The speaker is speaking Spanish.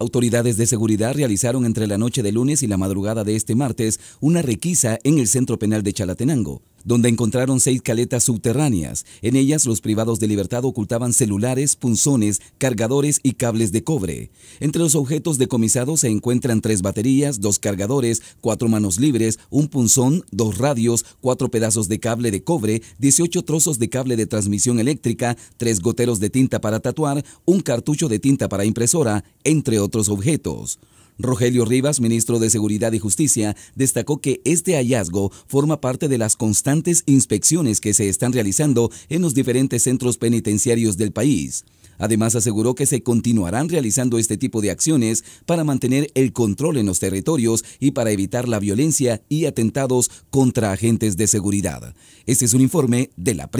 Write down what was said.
Autoridades de seguridad realizaron entre la noche de lunes y la madrugada de este martes una requisa en el centro penal de Chalatenango donde encontraron seis caletas subterráneas. En ellas los privados de libertad ocultaban celulares, punzones, cargadores y cables de cobre. Entre los objetos decomisados se encuentran tres baterías, dos cargadores, cuatro manos libres, un punzón, dos radios, cuatro pedazos de cable de cobre, 18 trozos de cable de transmisión eléctrica, tres goteros de tinta para tatuar, un cartucho de tinta para impresora, entre otros objetos. Rogelio Rivas, ministro de Seguridad y Justicia, destacó que este hallazgo forma parte de las constantes inspecciones que se están realizando en los diferentes centros penitenciarios del país. Además, aseguró que se continuarán realizando este tipo de acciones para mantener el control en los territorios y para evitar la violencia y atentados contra agentes de seguridad. Este es un informe de la